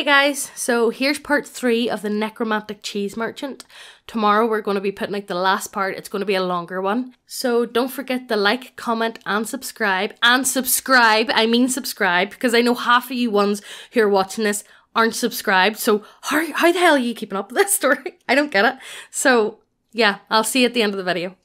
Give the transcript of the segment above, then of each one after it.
Hey guys, so here's part three of the Necromantic Cheese Merchant. Tomorrow we're going to be putting out the last part, it's going to be a longer one. So don't forget to like, comment and subscribe. And subscribe, I mean subscribe, because I know half of you ones who are watching this aren't subscribed, so how, how the hell are you keeping up with this story? I don't get it. So yeah, I'll see you at the end of the video.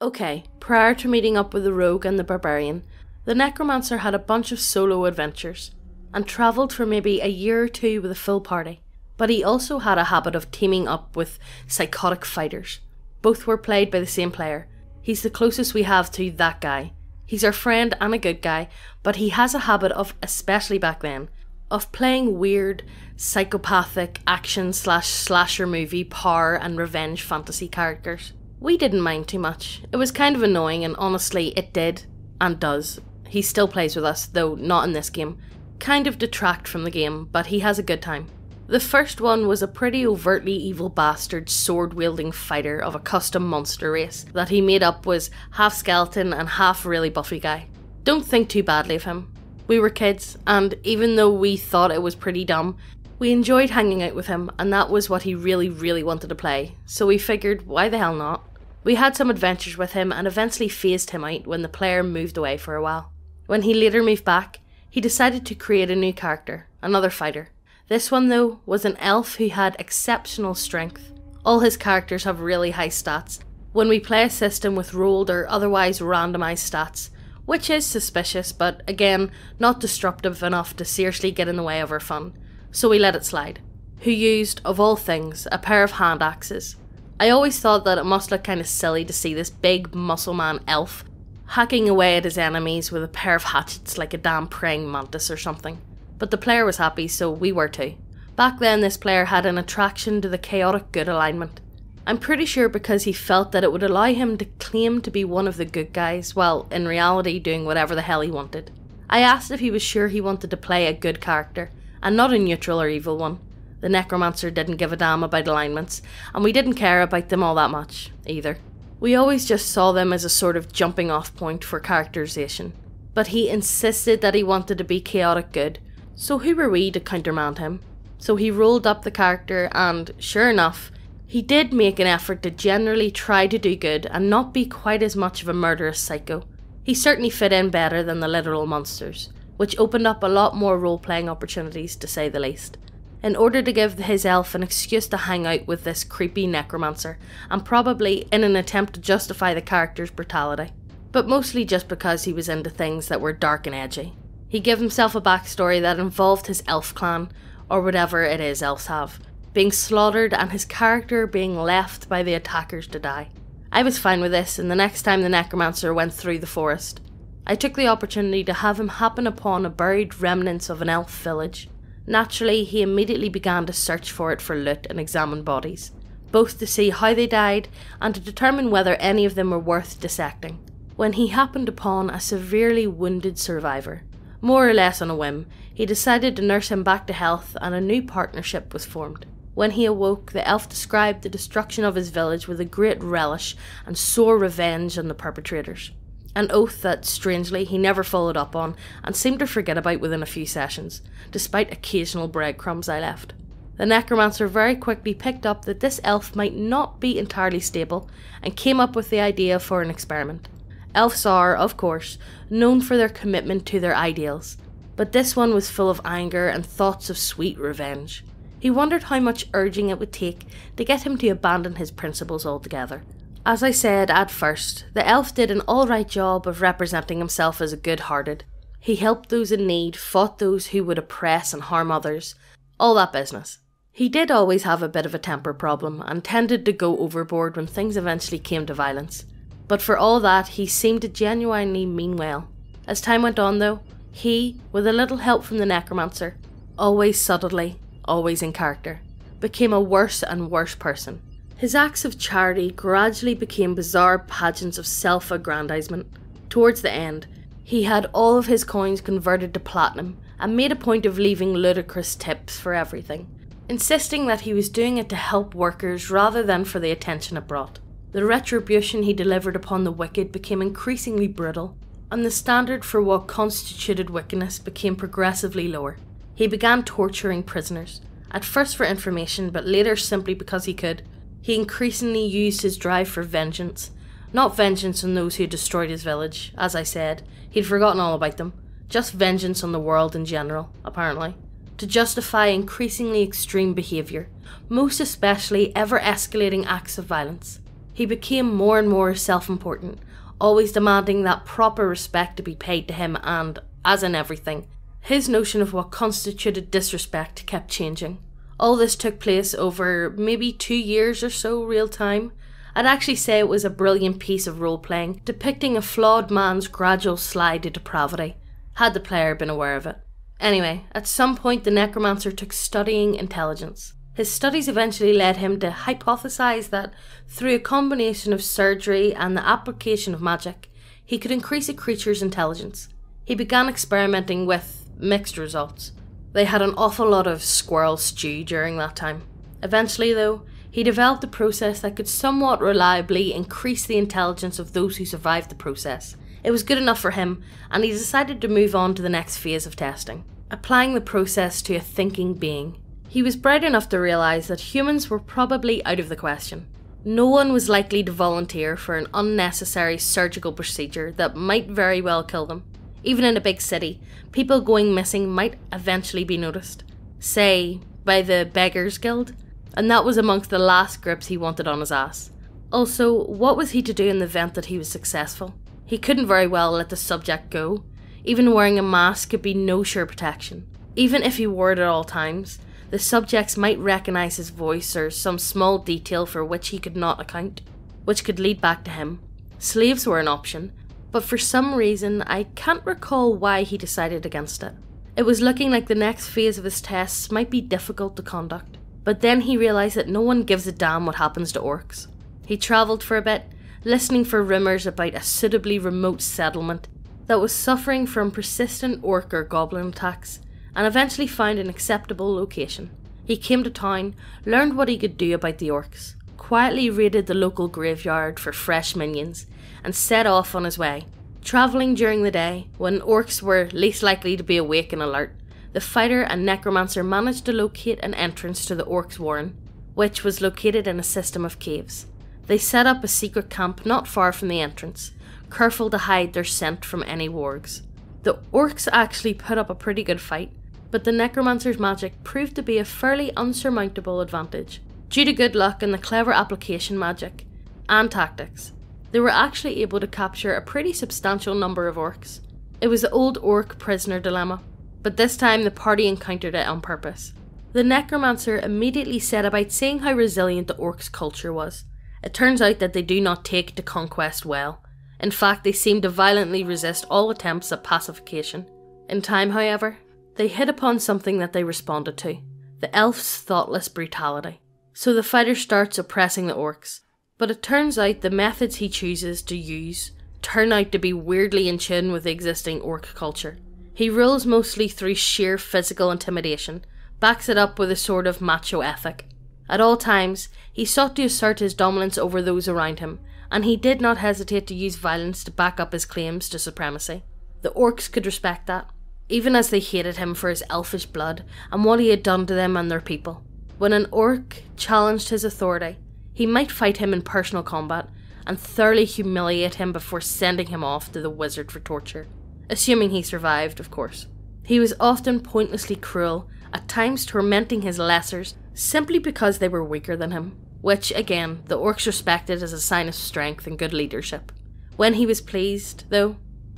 Okay, prior to meeting up with the rogue and the barbarian, the necromancer had a bunch of solo adventures and travelled for maybe a year or two with a full party. But he also had a habit of teaming up with psychotic fighters. Both were played by the same player. He's the closest we have to that guy. He's our friend and a good guy, but he has a habit of, especially back then, of playing weird, psychopathic action slash slasher movie power and revenge fantasy characters. We didn't mind too much. It was kind of annoying, and honestly, it did and does. He still plays with us, though not in this game kind of detract from the game, but he has a good time. The first one was a pretty overtly evil bastard sword wielding fighter of a custom monster race that he made up was half skeleton and half really buffy guy. Don't think too badly of him. We were kids, and even though we thought it was pretty dumb, we enjoyed hanging out with him, and that was what he really, really wanted to play, so we figured why the hell not? We had some adventures with him and eventually phased him out when the player moved away for a while. When he later moved back, he decided to create a new character, another fighter. This one, though, was an elf who had exceptional strength. All his characters have really high stats. When we play a system with rolled or otherwise randomised stats, which is suspicious, but again, not disruptive enough to seriously get in the way of our fun, so we let it slide. Who used, of all things, a pair of hand axes. I always thought that it must look kind of silly to see this big muscle man elf hacking away at his enemies with a pair of hatchets like a damn praying mantis or something. But the player was happy, so we were too. Back then, this player had an attraction to the chaotic good alignment. I'm pretty sure because he felt that it would allow him to claim to be one of the good guys, while in reality doing whatever the hell he wanted. I asked if he was sure he wanted to play a good character, and not a neutral or evil one. The necromancer didn't give a damn about alignments, and we didn't care about them all that much, either. We always just saw them as a sort of jumping off point for characterization, but he insisted that he wanted to be chaotic good, so who were we to countermand him? So he rolled up the character, and sure enough, he did make an effort to generally try to do good and not be quite as much of a murderous psycho. He certainly fit in better than the literal monsters, which opened up a lot more role playing opportunities to say the least in order to give his elf an excuse to hang out with this creepy necromancer, and probably in an attempt to justify the character's brutality, but mostly just because he was into things that were dark and edgy. He gave himself a backstory that involved his elf clan, or whatever it is elves have, being slaughtered and his character being left by the attackers to die. I was fine with this, and the next time the necromancer went through the forest, I took the opportunity to have him happen upon a buried remnants of an elf village. Naturally, he immediately began to search for it for loot and examine bodies, both to see how they died and to determine whether any of them were worth dissecting, when he happened upon a severely wounded survivor. More or less on a whim, he decided to nurse him back to health and a new partnership was formed. When he awoke, the elf described the destruction of his village with a great relish and sore revenge on the perpetrators an oath that, strangely, he never followed up on and seemed to forget about within a few sessions, despite occasional breadcrumbs I left. The necromancer very quickly picked up that this elf might not be entirely stable and came up with the idea for an experiment. Elves are, of course, known for their commitment to their ideals, but this one was full of anger and thoughts of sweet revenge. He wondered how much urging it would take to get him to abandon his principles altogether, as I said at first, the elf did an alright job of representing himself as a good hearted. He helped those in need, fought those who would oppress and harm others, all that business. He did always have a bit of a temper problem and tended to go overboard when things eventually came to violence. But for all that, he seemed to genuinely mean well. As time went on, though, he, with a little help from the necromancer, always subtly, always in character, became a worse and worse person. His acts of charity gradually became bizarre pageants of self aggrandizement. Towards the end, he had all of his coins converted to platinum and made a point of leaving ludicrous tips for everything, insisting that he was doing it to help workers rather than for the attention it brought. The retribution he delivered upon the wicked became increasingly brutal, and the standard for what constituted wickedness became progressively lower. He began torturing prisoners, at first for information, but later simply because he could, he increasingly used his drive for vengeance. Not vengeance on those who destroyed his village, as I said, he'd forgotten all about them, just vengeance on the world in general, apparently, to justify increasingly extreme behaviour, most especially ever escalating acts of violence. He became more and more self important, always demanding that proper respect to be paid to him and, as in everything, his notion of what constituted disrespect kept changing. All this took place over maybe two years or so, real time. I'd actually say it was a brilliant piece of role playing, depicting a flawed man's gradual slide to depravity, had the player been aware of it. Anyway, at some point, the necromancer took studying intelligence. His studies eventually led him to hypothesize that through a combination of surgery and the application of magic, he could increase a creature's intelligence. He began experimenting with mixed results. They had an awful lot of squirrel stew during that time. Eventually, though, he developed a process that could somewhat reliably increase the intelligence of those who survived the process. It was good enough for him, and he decided to move on to the next phase of testing, applying the process to a thinking being. He was bright enough to realise that humans were probably out of the question. No one was likely to volunteer for an unnecessary surgical procedure that might very well kill them even in a big city, people going missing might eventually be noticed. Say, by the Beggars Guild, and that was amongst the last grips he wanted on his ass. Also, what was he to do in the event that he was successful? He couldn't very well let the subject go. Even wearing a mask could be no sure protection. Even if he wore it at all times, the subjects might recognise his voice or some small detail for which he could not account, which could lead back to him. Slaves were an option, but for some reason I can't recall why he decided against it. It was looking like the next phase of his tests might be difficult to conduct, but then he realised that no one gives a damn what happens to orcs. He travelled for a bit, listening for rumours about a suitably remote settlement that was suffering from persistent orc or goblin attacks, and eventually found an acceptable location. He came to town, learned what he could do about the orcs, quietly raided the local graveyard for fresh minions and set off on his way. Travelling during the day, when orcs were least likely to be awake and alert, the fighter and necromancer managed to locate an entrance to the orcs' warren, which was located in a system of caves. They set up a secret camp not far from the entrance, careful to hide their scent from any wargs. The orcs actually put up a pretty good fight, but the necromancer's magic proved to be a fairly unsurmountable advantage, Due to good luck and the clever application magic and tactics, they were actually able to capture a pretty substantial number of orcs. It was the old orc prisoner dilemma, but this time the party encountered it on purpose. The necromancer immediately set about seeing how resilient the orcs' culture was. It turns out that they do not take to conquest well. In fact, they seem to violently resist all attempts at pacification. In time, however, they hit upon something that they responded to the elf's thoughtless brutality so the fighter starts oppressing the orcs. But it turns out the methods he chooses to use turn out to be weirdly in tune with the existing orc culture. He rules mostly through sheer physical intimidation, backs it up with a sort of macho ethic. At all times, he sought to assert his dominance over those around him, and he did not hesitate to use violence to back up his claims to supremacy. The orcs could respect that, even as they hated him for his elfish blood and what he had done to them and their people. When an orc challenged his authority, he might fight him in personal combat and thoroughly humiliate him before sending him off to the wizard for torture, assuming he survived, of course. He was often pointlessly cruel, at times tormenting his lessers simply because they were weaker than him, which, again, the orcs respected as a sign of strength and good leadership. When he was pleased, though,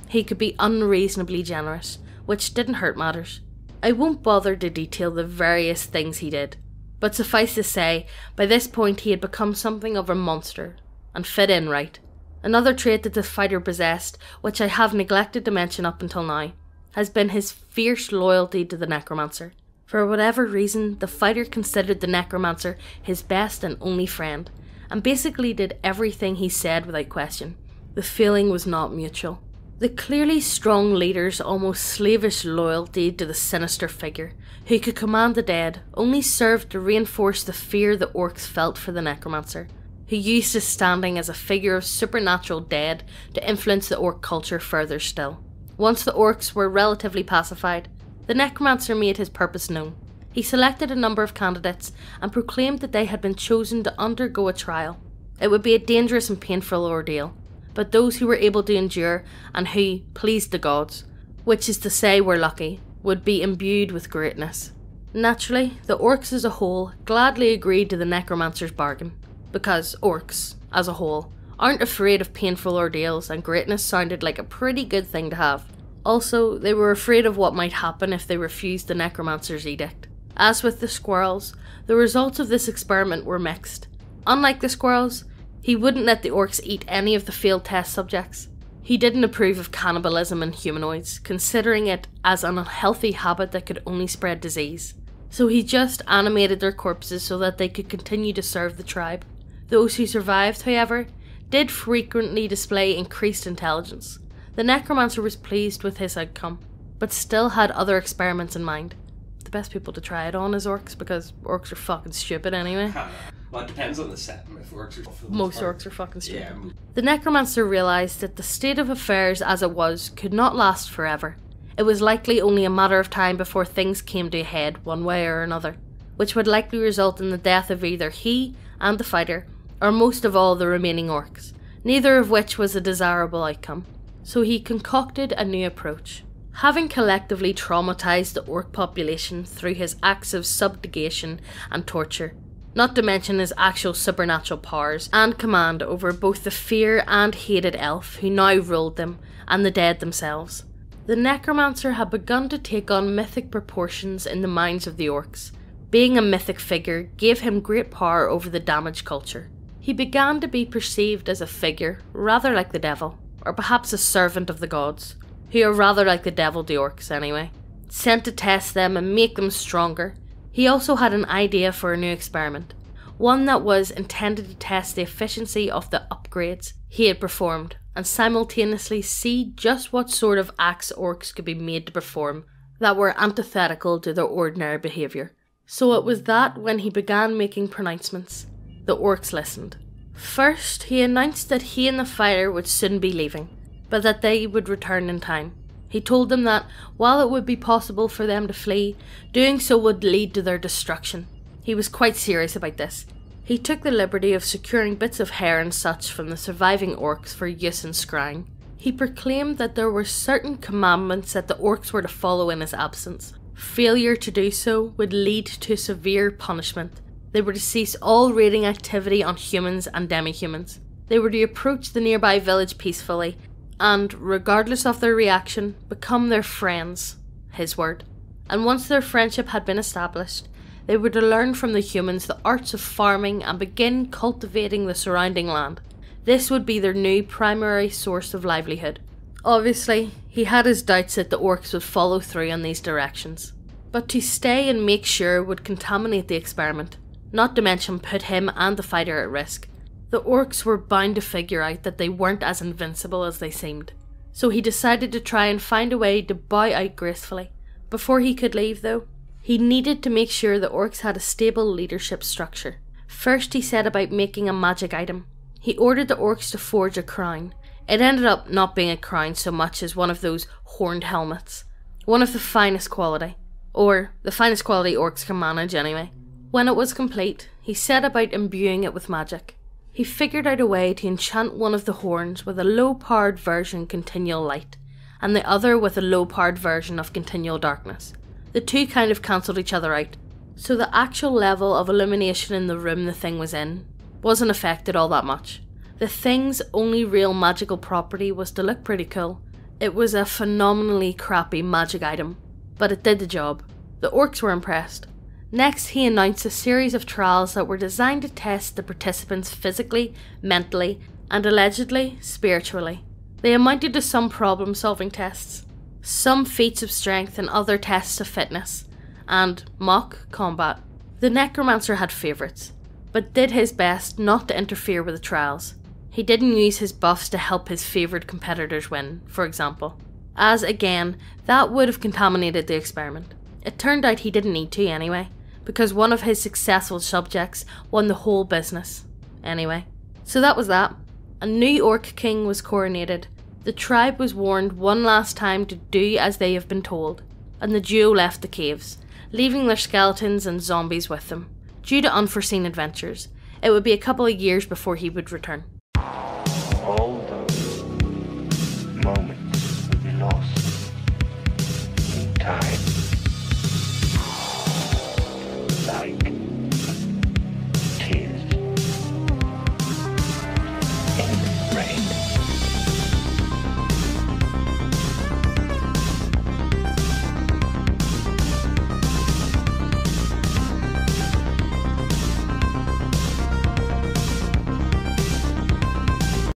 he could be unreasonably generous, which didn't hurt matters. I won't bother to detail the various things he did, but suffice to say, by this point he had become something of a monster, and fit in right. Another trait that the fighter possessed, which I have neglected to mention up until now, has been his fierce loyalty to the necromancer. For whatever reason, the fighter considered the necromancer his best and only friend, and basically did everything he said without question. The feeling was not mutual. The clearly strong leader's almost slavish loyalty to the sinister figure, who could command the dead, only served to reinforce the fear the orcs felt for the necromancer, who used his standing as a figure of supernatural dead to influence the orc culture further still. Once the orcs were relatively pacified, the necromancer made his purpose known. He selected a number of candidates and proclaimed that they had been chosen to undergo a trial. It would be a dangerous and painful ordeal, but those who were able to endure and who pleased the gods, which is to say were lucky, would be imbued with greatness. Naturally, the orcs as a whole gladly agreed to the necromancer's bargain, because orcs, as a whole, aren't afraid of painful ordeals, and greatness sounded like a pretty good thing to have. Also, they were afraid of what might happen if they refused the necromancer's edict. As with the squirrels, the results of this experiment were mixed. Unlike the squirrels, he wouldn't let the orcs eat any of the field test subjects. He didn't approve of cannibalism in humanoids, considering it as an unhealthy habit that could only spread disease. So he just animated their corpses so that they could continue to serve the tribe. Those who survived, however, did frequently display increased intelligence. The necromancer was pleased with his outcome, but still had other experiments in mind. The best people to try it on is orcs because orcs are fucking stupid anyway. Well, it depends on the set. If orcs are for most part. orcs are fucking stupid. Yeah. The necromancer realized that the state of affairs as it was could not last forever. It was likely only a matter of time before things came to a head, one way or another, which would likely result in the death of either he and the fighter, or most of all the remaining orcs, neither of which was a desirable outcome. So he concocted a new approach. Having collectively traumatised the orc population through his acts of subjugation and torture, not to mention his actual supernatural powers and command over both the feared and hated elf who now ruled them and the dead themselves. The necromancer had begun to take on mythic proportions in the minds of the orcs. Being a mythic figure gave him great power over the damaged culture. He began to be perceived as a figure, rather like the devil, or perhaps a servant of the gods, who are rather like the devil to orcs anyway, sent to test them and make them stronger he also had an idea for a new experiment, one that was intended to test the efficiency of the upgrades he had performed and simultaneously see just what sort of acts orcs could be made to perform that were antithetical to their ordinary behaviour. So it was that when he began making pronouncements, the orcs listened. First, he announced that he and the fighter would soon be leaving, but that they would return in time. He told them that, while it would be possible for them to flee, doing so would lead to their destruction. He was quite serious about this. He took the liberty of securing bits of hair and such from the surviving orcs for use in scrying. He proclaimed that there were certain commandments that the orcs were to follow in his absence. Failure to do so would lead to severe punishment. They were to cease all raiding activity on humans and demi-humans. They were to approach the nearby village peacefully and, regardless of their reaction, become their friends, his word. And once their friendship had been established, they were to learn from the humans the arts of farming and begin cultivating the surrounding land. This would be their new primary source of livelihood. Obviously, he had his doubts that the orcs would follow through on these directions. But to stay and make sure would contaminate the experiment, not to mention put him and the fighter at risk. The orcs were bound to figure out that they weren't as invincible as they seemed, so he decided to try and find a way to bow out gracefully. Before he could leave, though, he needed to make sure the orcs had a stable leadership structure. First, he set about making a magic item. He ordered the orcs to forge a crown. It ended up not being a crown so much as one of those horned helmets, one of the finest quality, or the finest quality orcs can manage anyway. When it was complete, he set about imbuing it with magic he figured out a way to enchant one of the horns with a low powered version continual light, and the other with a low powered version of continual darkness. The two kind of cancelled each other out, so the actual level of illumination in the room the thing was in wasn't affected all that much. The thing's only real magical property was to look pretty cool. It was a phenomenally crappy magic item, but it did the job. The orcs were impressed, Next, he announced a series of trials that were designed to test the participants physically, mentally, and allegedly spiritually. They amounted to some problem solving tests, some feats of strength, and other tests of fitness, and mock combat. The necromancer had favourites, but did his best not to interfere with the trials. He didn't use his buffs to help his favoured competitors win, for example, as again, that would have contaminated the experiment. It turned out he didn't need to anyway because one of his successful subjects won the whole business. Anyway, so that was that. A New York king was coronated. The tribe was warned one last time to do as they have been told, and the duo left the caves, leaving their skeletons and zombies with them. Due to unforeseen adventures, it would be a couple of years before he would return. Oh.